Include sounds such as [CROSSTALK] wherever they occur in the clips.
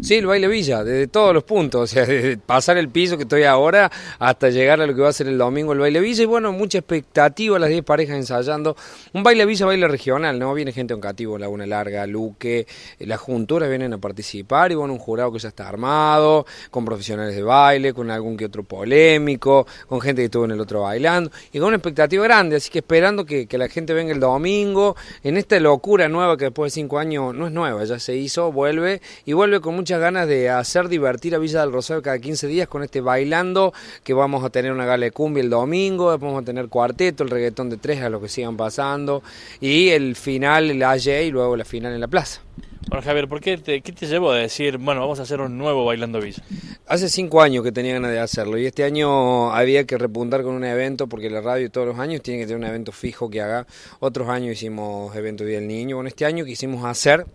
Sí, el baile Villa, desde todos los puntos, [LAUGHS] o sea, desde pasar el piso que estoy ahora hasta llegar a lo que va a ser el domingo el baile Villa y bueno, mucha expectativa, las 10 parejas ensayando. Un baile Villa, baile regional, ¿no? Viene gente Oncativo, cativo, Laguna Larga, Luque, eh, las junturas vienen a participar y bueno, un jurado que ya está armado, con profesionales de baile, con algún que otro polémico, con gente que estuvo en el otro bailando y con una expectativa grande, así que esperando que, que la gente venga el domingo en esta locura nueva que después de 5 años no es nueva, ya se hizo, vuelve y vuelve con con muchas ganas de hacer divertir a Villa del Rosario cada 15 días con este bailando, que vamos a tener una gala de cumbia el domingo, después vamos a tener cuarteto, el reggaetón de tres a los que sigan pasando, y el final, el AJ, y luego la final en la plaza. Bueno, Javier, ¿por qué te, qué te llevó a decir, bueno, vamos a hacer un nuevo Bailando Villa? Hace cinco años que tenía ganas de hacerlo y este año había que repuntar con un evento porque la radio todos los años tiene que tener un evento fijo que haga. Otros años hicimos evento Día del Niño. Bueno, este año quisimos hacer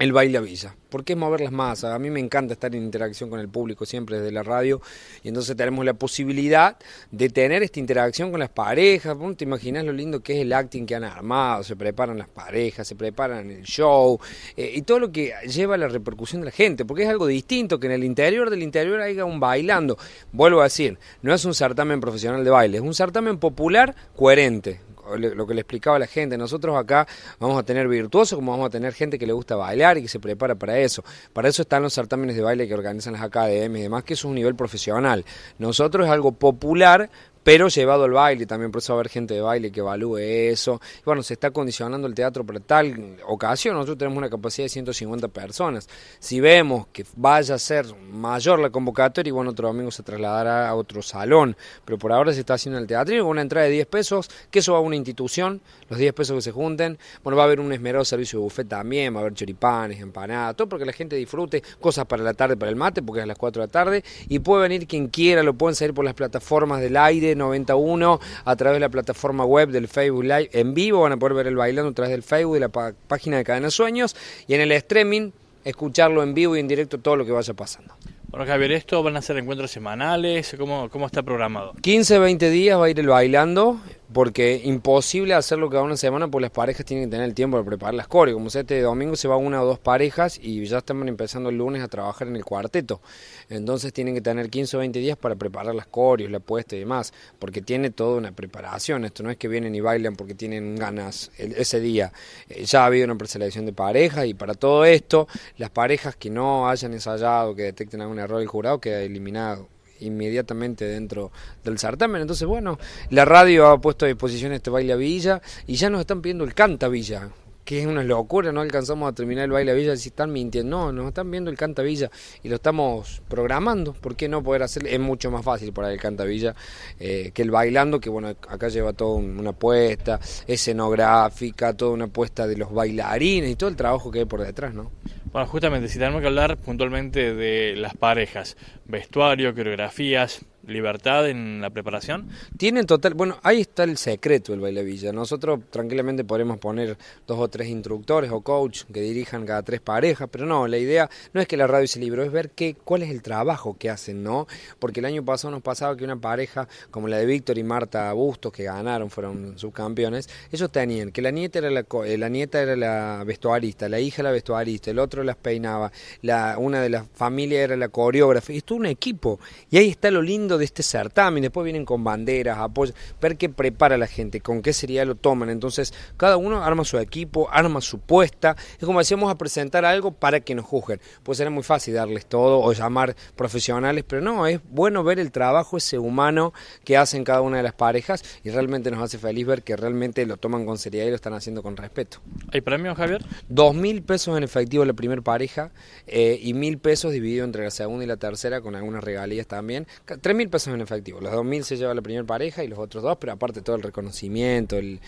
el baile avisa, porque es mover las masas. A mí me encanta estar en interacción con el público siempre desde la radio y entonces tenemos la posibilidad de tener esta interacción con las parejas. te imaginas lo lindo que es el acting que han armado? Se preparan las parejas, se preparan el show eh, y todo lo que lleva a la repercusión de la gente, porque es algo distinto que en el interior del interior haya un bailando. Vuelvo a decir, no es un certamen profesional de baile, es un certamen popular coherente, lo que le explicaba a la gente, nosotros acá vamos a tener virtuosos como vamos a tener gente que le gusta bailar y que se prepara para eso. Para eso están los certámenes de baile que organizan las academias y demás, que es un nivel profesional. Nosotros es algo popular, pero llevado al baile, también por eso va a haber gente de baile que evalúe eso. bueno, se está condicionando el teatro para tal ocasión, nosotros tenemos una capacidad de 150 personas. Si vemos que vaya a ser mayor la convocatoria, y bueno, otro domingo se trasladará a otro salón, pero por ahora se está haciendo el teatro, y una entrada de 10 pesos, que eso va a una institución, los 10 pesos que se junten, bueno, va a haber un esmerado servicio de buffet también, va a haber choripanes, empanadas, todo porque la gente disfrute, cosas para la tarde, para el mate, porque es a las 4 de la tarde, y puede venir quien quiera, lo pueden salir por las plataformas del aire, 91 a través de la plataforma web del Facebook Live en vivo. Van a poder ver el bailando a través del Facebook y la página de Cadena Sueños y en el streaming escucharlo en vivo y en directo todo lo que vaya pasando. Bueno, Javier, ¿esto van a ser encuentros semanales? ¿Cómo, cómo está programado? 15, 20 días va a ir el bailando porque imposible hacerlo cada una semana porque las parejas tienen que tener el tiempo de preparar las coreos. Como sea, este domingo se va una o dos parejas y ya están empezando el lunes a trabajar en el cuarteto. Entonces tienen que tener 15 o 20 días para preparar las coreos, la puesta y demás, porque tiene toda una preparación. Esto no es que vienen y bailan porque tienen ganas ese día. Eh, ya ha habido una preselección de parejas y para todo esto, las parejas que no hayan ensayado, que detecten algún error del jurado, queda eliminado inmediatamente dentro del certamen. Entonces, bueno, la radio ha puesto a disposición este baile a Villa y ya nos están pidiendo el Cantavilla, que es una locura, no alcanzamos a terminar el baile a Villa, si están mintiendo, no, nos están viendo el Cantavilla y lo estamos programando, ¿por qué no poder hacerlo Es mucho más fácil para el Canta Villa eh, que el bailando, que bueno, acá lleva toda una apuesta escenográfica, toda una apuesta de los bailarines y todo el trabajo que hay por detrás, ¿no? Bueno, justamente, si tenemos que hablar puntualmente de las parejas, vestuario, coreografías, libertad en la preparación? Tienen total, bueno, ahí está el secreto del baile Nosotros tranquilamente podemos poner dos o tres instructores o coach que dirijan cada tres parejas, pero no, la idea no es que la radio se libro es ver qué, cuál es el trabajo que hacen, ¿no? Porque el año pasado nos pasaba que una pareja como la de Víctor y Marta Bustos, que ganaron, fueron subcampeones, ellos tenían que la nieta era la, eh, nieta era la vestuarista, la hija la vestuarista, el otro las peinaba, la, una de las familias era la coreógrafa, y esto un equipo. Y ahí está lo lindo de este certamen, después vienen con banderas, apoyo, ver qué prepara la gente, con qué sería lo toman. Entonces, cada uno arma su equipo, arma su puesta. Es como decíamos a presentar algo para que nos juzguen. Pues era muy fácil darles todo o llamar profesionales, pero no, es bueno ver el trabajo ese humano que hacen cada una de las parejas y realmente nos hace feliz ver que realmente lo toman con seriedad y lo están haciendo con respeto. ¿Hay premios, Javier? Dos mil pesos en efectivo la primera pareja eh, y mil pesos dividido entre la segunda y la tercera con algunas regalías también. Tres mil pesos en efectivo. Los dos mil se lleva la primera pareja y los otros dos, pero aparte todo el reconocimiento, el,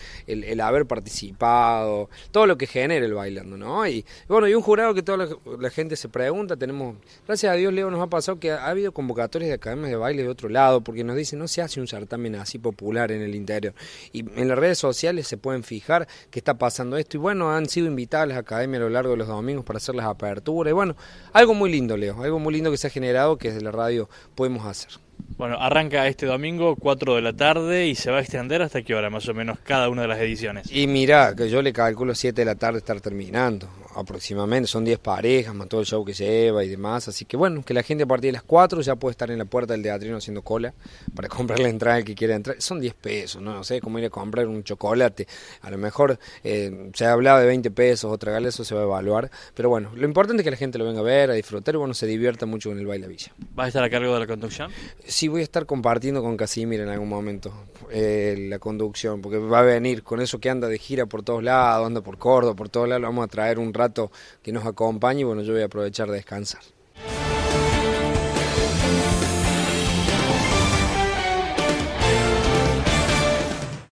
haber participado, todo lo que genera el bailando, ¿no? Y bueno, y un jurado que toda la, gente se pregunta, tenemos, gracias a Dios, Leo, nos ha pasado que ha habido convocatorias de academias de baile de otro lado, porque nos dicen, no se hace un certamen así popular en el interior. Y en las redes sociales se pueden fijar que está pasando esto. Y bueno, han sido invitadas las academias a lo largo de los domingos para hacer las aperturas. Y bueno, algo muy lindo, Leo, algo muy lindo que se ha generado que desde la radio podemos hacer. Bueno, arranca este domingo 4 de la tarde y se va a extender hasta qué hora más o menos cada una de las ediciones. Y mira que yo le calculo 7 de la tarde estar terminando aproximadamente, son 10 parejas, más todo el show que lleva y demás. Así que bueno, que la gente a partir de las 4 ya puede estar en la puerta del teatrino haciendo cola para [LAUGHS] comprar la entrada que quiera entrar. Son 10 pesos, ¿no? sé, cómo ir a comprar un chocolate. A lo mejor eh, se hablado de 20 pesos, otra gala, eso se va a evaluar. Pero bueno, lo importante es que la gente lo venga a ver, a disfrutar y bueno, se divierta mucho con el baile Villa. ¿Vas a estar a cargo de la conducción? Sí, voy a estar compartiendo con Casimir en algún momento eh, la conducción, porque va a venir con eso que anda de gira por todos lados, anda por Córdoba, por todos lados, vamos a traer un rato que nos acompañe y bueno, yo voy a aprovechar de descansar.